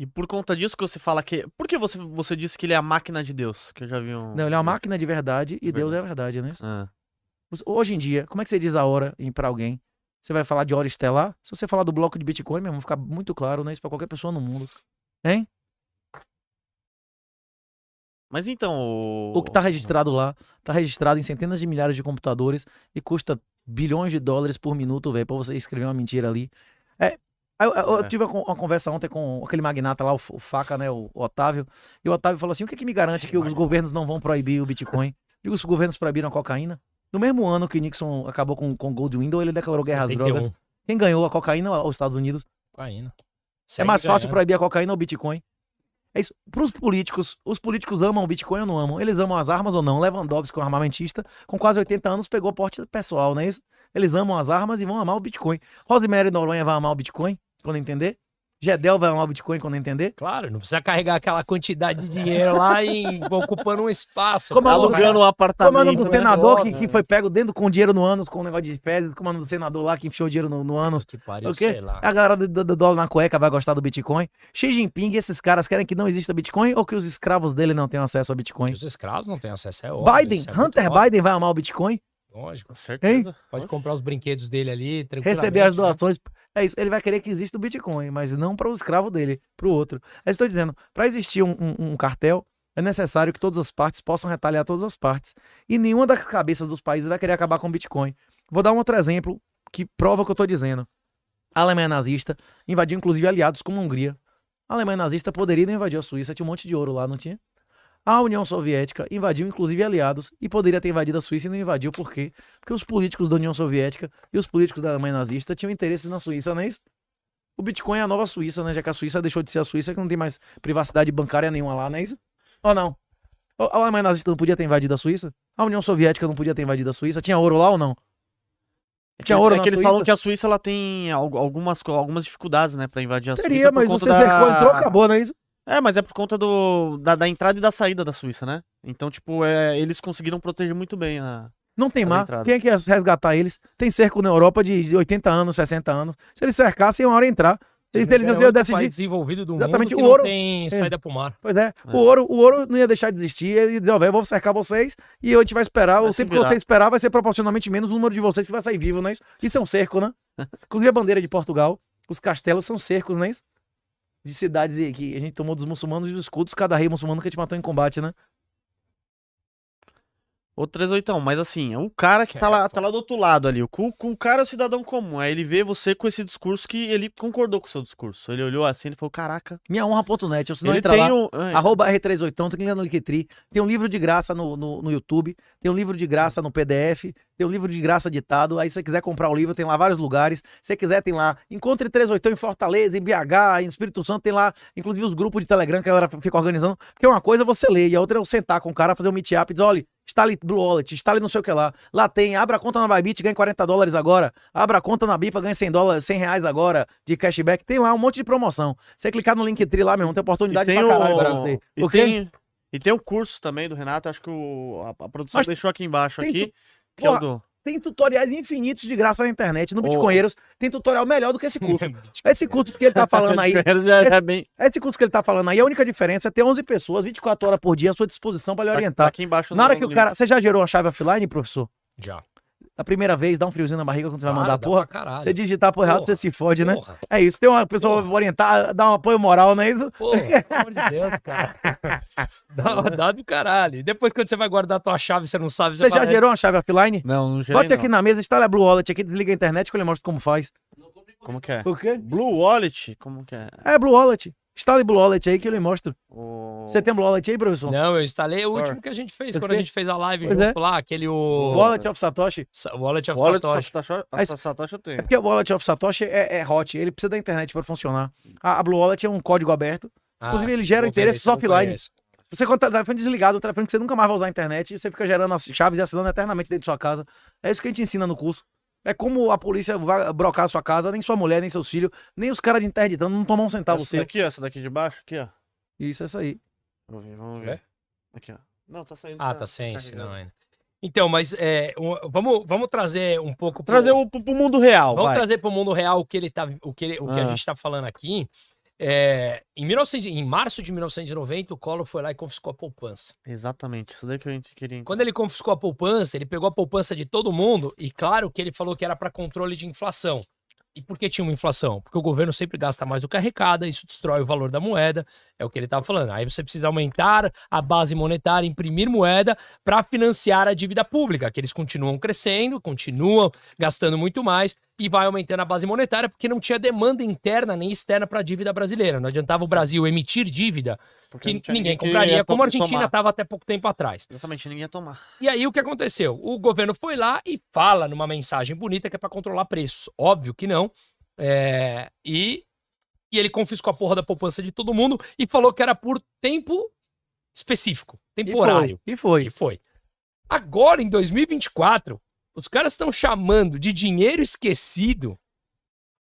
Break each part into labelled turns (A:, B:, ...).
A: E por conta disso que você fala que. Por que você, você disse que ele é a máquina de Deus? Que eu já vi um. Não, ele é uma máquina de verdade e verdade. Deus é a verdade, né? Ah. Hoje em dia, como é que você diz a hora para alguém? Você vai falar de hora estelar? Se você falar do bloco de Bitcoin, mesmo, ficar muito claro, né? Isso pra qualquer pessoa no mundo. Hein? Mas então. O, o que tá registrado lá, tá registrado em centenas de milhares de computadores e custa bilhões de dólares por minuto, velho, pra você escrever uma mentira ali. É, Aí eu, eu, eu é. tive uma, conversa ontem com aquele magnata lá, o, o Faca, né, o, o, Otávio, e o Otávio falou assim, o que, é que me garante que os governos não vão proibir o Bitcoin? Digo, os governos proibiram a cocaína? No mesmo ano que Nixon acabou com o Gold Window, ele declarou guerra às drogas. Quem ganhou a cocaína aos Estados Unidos?
B: Cocaína. É Segue é mais fácil
A: proibir a cocaína ou o Bitcoin. É isso. Para os políticos, os políticos amam o Bitcoin ou não amam? Eles amam as armas ou não? Lewandowski, um armamentista, com quase 80 anos, pegou porte pessoal, não é isso? Eles amam as armas e vão amar o Bitcoin. Rosemary Noronha vai amar o Bitcoin? quando entender. Gedel é vai o Bitcoin quando entender? Claro, não precisa carregar aquela quantidade de dinheiro lá e ocupando um espaço. Como alugando um apartamento. Como do né? senador que, que, foi pego dentro com dinheiro no ânus, com um negócio de pés. Como do senador lá que enfiou dinheiro no, no ânus. Que pariu, sei lá. A galera do, do, do, dólar na cueca vai gostar do Bitcoin. Xi Jinping, esses caras querem que não exista Bitcoin ou que os escravos dele não tenham acesso ao Bitcoin? Os escravos
B: não têm acesso, é óbvio. Biden, é Hunter Biden
A: óbvio. vai amar o Bitcoin?
B: Lógico, com certeza. Hein? Pode comprar os brinquedos dele ali, Receber as né? doações.
A: Né? É isso. Ele vai querer que exista o Bitcoin, mas não para o escravo dele, para o outro. Aí estou dizendo, para existir um, um, um, cartel, é necessário que todas as partes possam retaliar todas as partes. E nenhuma das cabeças dos países vai querer acabar com o Bitcoin. Vou dar um outro exemplo que prova o que eu estou dizendo. A Alemanha nazista invadiu inclusive aliados como a Hungria. A Alemanha nazista poderia invadir a Suíça, tinha um monte de ouro lá, não tinha? A União Soviética invadiu, inclusive, aliados, e poderia ter invadido a Suíça e não invadiu, por quê? Porque os políticos da União Soviética e os políticos da Alemanha nazista tinham interesses na Suíça, não é isso? O Bitcoin é a nova Suíça, né? Já que a Suíça deixou de ser a Suíça, que não tem mais privacidade bancária nenhuma lá, não é isso? Ou não? A Alemanha nazista não podia ter invadido a Suíça? A União Soviética não podia ter invadido a Suíça? Tinha ouro lá ou não?
B: Tinha ouro é que eles Suíça? falam que
A: a Suíça ela tem algumas, algumas dificuldades, né, pra invadir a Teria, Suíça. Teria, mas você da... entrou, acabou, não é isso? É, mas é por conta do, da, da entrada e da saída da Suíça, né? Então, tipo, é, eles conseguiram proteger muito bem a.
B: Não tem mar, quem é que
A: ia resgatar eles? Tem cerco na Europa de 80 anos, 60 anos. Se eles cercassem, é uma hora entrar. Eles, eles não iam decidir.
B: desenvolvido do Exatamente, mundo o ouro tem é. saída é. pro mar. Pois
A: é. é. O, ouro, o ouro não ia deixar de existir. Ele ia dizer, ó, oh, vou cercar vocês e a gente vai esperar. Vai o tempo que você esperar vai ser proporcionalmente menos o número de vocês que vai sair vivo, né? isso? Isso é um cerco, né? Inclusive a bandeira de Portugal, os castelos são cercos, não é isso? de cidades que a gente tomou dos muçulmanos e dos cultos, cada rei muçulmano que a gente matou em combate, né? Ou 381, mas assim, é um cara que, que tá, é lá, tá lá do outro lado ali. O, o, cara é o cidadão comum. Aí ele vê você com esse discurso que ele concordou com o seu discurso. Ele olhou assim e falou: Caraca. Minha honra.net, se não entra lá. Um... É. Arroba R381, tu clica no Liquetri. Tem um livro de graça no, no, no, YouTube, tem um livro de graça no PDF, tem um livro de graça ditado. Aí se você quiser comprar o livro, tem lá vários lugares. Se você quiser, tem lá. Encontre 381 em Fortaleza, em BH, em Espírito Santo, tem lá, inclusive, os grupos de Telegram que a galera fica organizando. Porque uma coisa é você ler, e a outra é eu sentar com o cara, fazer um meet-up e dizer, olha instale Blue Wallet, instale não sei o que lá. Lá tem, abra conta na Bybit, ganhe 40 dólares agora. Abra conta na Bipa, ganhe 100 dólares, 100 reais agora de cashback. Tem lá um monte de promoção. Você clicar no Linktree lá, meu irmão, tem oportunidade tem pra caralho. O... Pra e, tem, e tem o um curso também do Renato, acho que o, a, produção Mas deixou aqui embaixo aqui. Tu... Que é o do... Tem tutoriais infinitos de graça na internet, no Bitcoinheiros. Oh. Tem tutorial melhor do que esse curso. esse curso que ele tá falando aí. já, já é bem... Esse curso que ele tá falando aí, a única diferença é ter 11 pessoas, 24 horas por dia à sua disposição para lhe orientar. Tá, tá aqui embaixo Na hora que o cara. Você já gerou uma chave offline, professor? Já. A primeira vez dá um friozinho na barriga quando você vai mandar porra. Você digitar porra, porra errado, você se fode, né? porra. né? É isso. Tem uma pessoa porra. Pra orientar, dá um apoio moral, não é isso? Porra, pelo
B: amor de Deus, cara. dá, dá do caralho. depois quando você vai guardar a tua chave, você não sabe. Você, você já é gerou uma
A: chave offline? Não, não gerei. Bote aqui na mesa, instala a Blue Wallet aqui, desliga a internet que eu lhe mostro como faz. Como que é? O quê? Blue Wallet? Como que é? É, Blue Wallet. Instale Blue Wallet aí que eu lhe mostro. Você tem Blue Wallet aí, professor? Não, eu instalei o último que a gente fez, quando a gente fez a live
B: pois junto é. lá, aquele o... Wallet of Satoshi. Sa Wallet of Wallet Satoshi. a Satoshi eu tenho. É porque
A: o Wallet of Satoshi é, é hot, ele precisa da internet para funcionar. A, a, Blue Wallet é um código aberto, ah, inclusive ele gera interesse offline. Você quando tá o telefone desligado, o telefone que você nunca mais vai usar a internet, e você fica gerando as chaves e assinando eternamente dentro da sua casa. É isso que a gente ensina no curso. É como a polícia vai brocar a sua casa, nem sua mulher, nem seus filhos, nem os caras de interditando, então não tomam um centavo essa seu. Daqui, essa daqui de baixo, aqui, ó. Isso, essa aí. Vamos ver, vamos ver. Aqui, ó. Não, tá saindo. Ah, tá, tá sem, tá não ainda.
B: Então, mas é, vamos, vamos trazer um pouco. Trazer pro, o, pro mundo real. Vamos vai. trazer pro mundo real o que ele tá. O que, ele, o que ah. a gente tá falando aqui. É, em, 1900, em março de 1990, o Collor foi lá e confiscou a poupança.
A: Exatamente,
B: isso daí que a gente queria. Quando ele confiscou a poupança, ele pegou a poupança de todo mundo e, claro, que ele falou que era para controle de inflação. E por que tinha uma inflação? Porque o governo sempre gasta mais do que arrecada, isso destrói o valor da moeda, é o que ele estava falando. Aí você precisa aumentar a base monetária, imprimir moeda para financiar a dívida pública, que eles continuam crescendo, continuam gastando muito mais e vai aumentando a base monetária porque não tinha demanda interna nem externa para a dívida brasileira. Não adiantava o Brasil emitir dívida porque que ninguém compraria, como a Argentina estava até pouco tempo atrás.
A: Exatamente, ninguém ia tomar.
B: E aí o que aconteceu? O governo foi lá e fala numa mensagem bonita que é para controlar preços. Óbvio que não. É... E e ele confiscou a porra da poupança de todo mundo e falou que era por tempo específico, temporário. E foi. E foi. E foi. Agora, em 2024, os caras estão chamando de dinheiro esquecido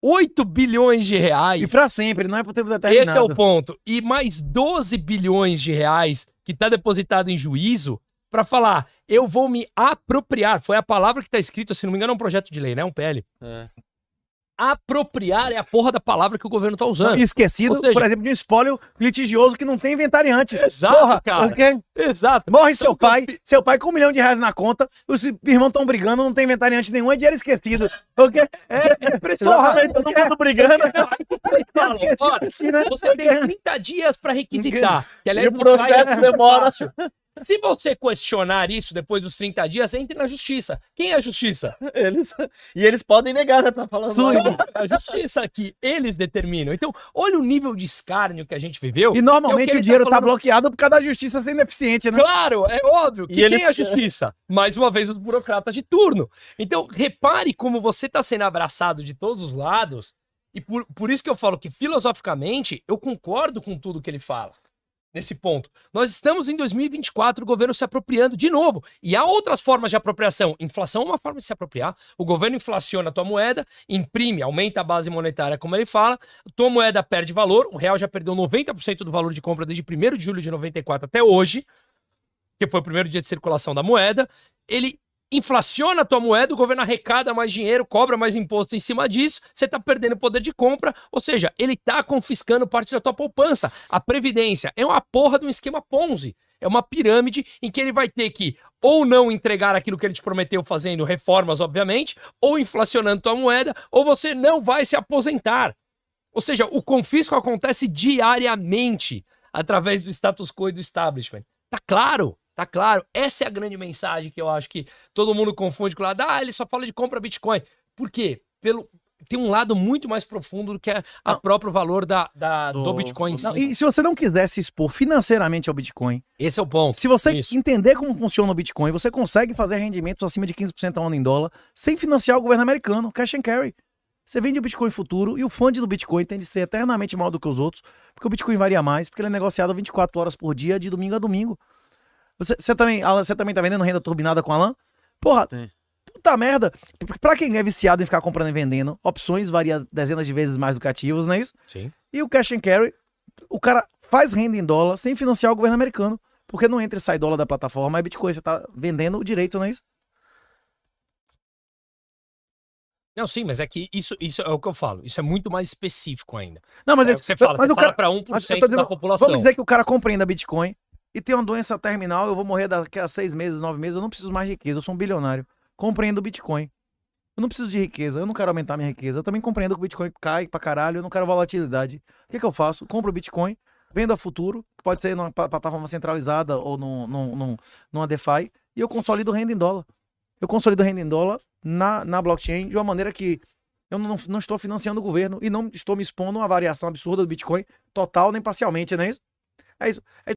B: 8 bilhões de reais. E para sempre, não é por tempo determinado. Esse é o ponto. E mais 12 bilhões de reais que está depositado em juízo para falar, eu vou me apropriar. Foi a palavra que está escrita, se não me engano, é um projeto de lei, né? Um PL. É apropriar é a porra da palavra que o governo tá usando. Esquecido, seja, por exemplo,
A: de um espólio litigioso que não tem inventariante. Exato, porra, cara. Exato. Morre então, seu pai, eu... seu pai com um milhão de reais na conta, os irmãos estão brigando, não tem inventariante nenhum, é dinheiro esquecido. Porque... É, é porra, todo mundo é brigando. Né? você tem 30
B: dias para requisitar. Que, aliás, e o processo demora... Se você questionar isso depois dos 30 dias, entre na justiça. Quem é a justiça? Eles. E eles podem negar, né? tá falando. É a justiça que eles determinam. Então, olha o nível de escárnio que a gente viveu. E normalmente é o, o, dinheiro tá, tá falando... tá, bloqueado por causa da justiça sendo eficiente, né? Claro, é óbvio. Que e quem eles... é a justiça? Mais uma vez, os burocratas de turno. Então, repare como você tá sendo abraçado de todos os lados. E por, por isso que eu falo que, filosoficamente, eu concordo com tudo que ele fala nesse ponto. Nós estamos em 2024, o governo se apropriando de novo. E há outras formas de apropriação. Inflação é uma forma de se apropriar. O governo inflaciona a tua moeda, imprime, aumenta a base monetária, como ele fala, tua moeda perde valor, o real já perdeu 90% do valor de compra desde 1 de julho de 94 até hoje, que foi o primeiro dia de circulação da moeda. Ele inflaciona a tua moeda, o governo arrecada mais dinheiro, cobra mais imposto em cima disso, você está perdendo poder de compra, ou seja, ele está confiscando parte da tua poupança. A previdência é uma porra de um esquema Ponzi. É uma pirâmide em que ele vai ter que ou não entregar aquilo que ele te prometeu fazendo reformas, obviamente, ou inflacionando tua moeda, ou você não vai se aposentar. Ou seja, o confisco acontece diariamente através do status quo e do establishment. Tá claro? Tá claro? Essa é a grande mensagem que eu acho que todo mundo confunde com o lado. Ah, ele só fala de compra Bitcoin. Por quê? Pelo, tem um lado muito mais profundo do que a, a próprio valor da, da do... do, Bitcoin. Não, e
A: se você não quiser se expor financeiramente ao Bitcoin, esse é o ponto. Se você Isso. entender como funciona o Bitcoin, você consegue fazer rendimentos acima de 15% ao ano em dólar sem financiar o governo americano, cash and carry. Você vende o Bitcoin futuro e o fundo do Bitcoin tem de ser eternamente maior do que os outros, porque o Bitcoin varia mais, porque ele é negociado 24 horas por dia, de domingo a domingo. Você, você também, Alan, você também tá vendendo renda turbinada com Alan? Porra, Sim. puta merda. Pra quem é viciado em ficar comprando e vendendo, opções varia dezenas de vezes mais do que ativos, não é isso? Sim. E o cash and carry, o cara faz renda em dólar sem financiar o governo americano. Porque não entra e sai dólar da plataforma, é Bitcoin, você tá vendendo o direito, não é isso?
B: Não, sim, mas é que isso, isso é o que eu falo. Isso é muito mais específico ainda. Não, mas é, é que você fala, mas você o cara, para 1% dizendo, da população. Vamos dizer
A: que o cara compreenda Bitcoin, e tenho uma doença terminal, eu vou morrer daqui a seis meses, nove meses, eu não preciso mais de riqueza, eu sou um bilionário. Compreendo o Bitcoin. Eu não preciso de riqueza, eu não quero aumentar minha riqueza. Eu também compreendo que o Bitcoin cai pra caralho, eu não quero volatilidade. O que, que eu faço? Compro o Bitcoin, vendo a futuro, pode ser numa plataforma centralizada ou num, num, num, numa DeFi, e eu consolido renda em dólar. Eu consolido renda em dólar na, na blockchain de uma maneira que eu não, não estou financiando o governo e não estou me expondo a uma variação absurda do Bitcoin, total nem parcialmente, não é isso? É isso. É